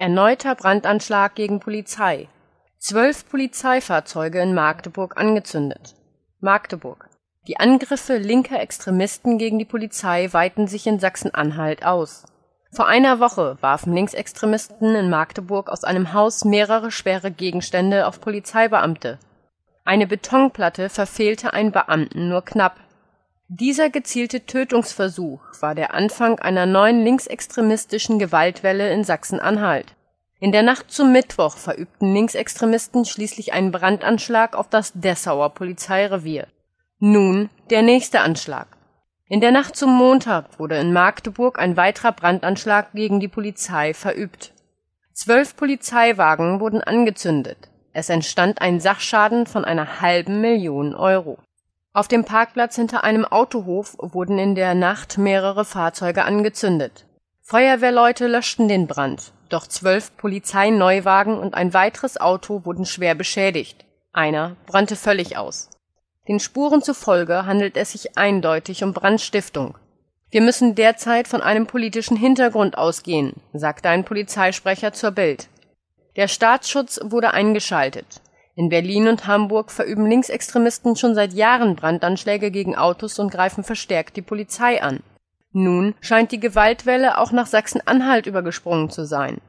Erneuter Brandanschlag gegen Polizei. Zwölf Polizeifahrzeuge in Magdeburg angezündet. Magdeburg. Die Angriffe linker Extremisten gegen die Polizei weiten sich in Sachsen-Anhalt aus. Vor einer Woche warfen Linksextremisten in Magdeburg aus einem Haus mehrere schwere Gegenstände auf Polizeibeamte. Eine Betonplatte verfehlte einen Beamten nur knapp. Dieser gezielte Tötungsversuch war der Anfang einer neuen linksextremistischen Gewaltwelle in Sachsen-Anhalt. In der Nacht zum Mittwoch verübten Linksextremisten schließlich einen Brandanschlag auf das Dessauer Polizeirevier. Nun der nächste Anschlag. In der Nacht zum Montag wurde in Magdeburg ein weiterer Brandanschlag gegen die Polizei verübt. Zwölf Polizeiwagen wurden angezündet. Es entstand ein Sachschaden von einer halben Million Euro auf dem Parkplatz hinter einem Autohof wurden in der Nacht mehrere Fahrzeuge angezündet. Feuerwehrleute löschten den Brand, doch zwölf Polizeineuwagen und ein weiteres Auto wurden schwer beschädigt. Einer brannte völlig aus. Den Spuren zufolge handelt es sich eindeutig um Brandstiftung. Wir müssen derzeit von einem politischen Hintergrund ausgehen, sagte ein Polizeisprecher zur Bild. Der Staatsschutz wurde eingeschaltet. In Berlin und Hamburg verüben Linksextremisten schon seit Jahren Brandanschläge gegen Autos und greifen verstärkt die Polizei an. Nun scheint die Gewaltwelle auch nach Sachsen-Anhalt übergesprungen zu sein.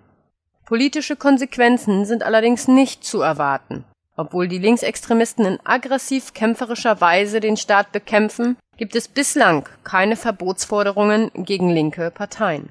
Politische Konsequenzen sind allerdings nicht zu erwarten. Obwohl die Linksextremisten in aggressiv kämpferischer Weise den Staat bekämpfen, gibt es bislang keine Verbotsforderungen gegen linke Parteien.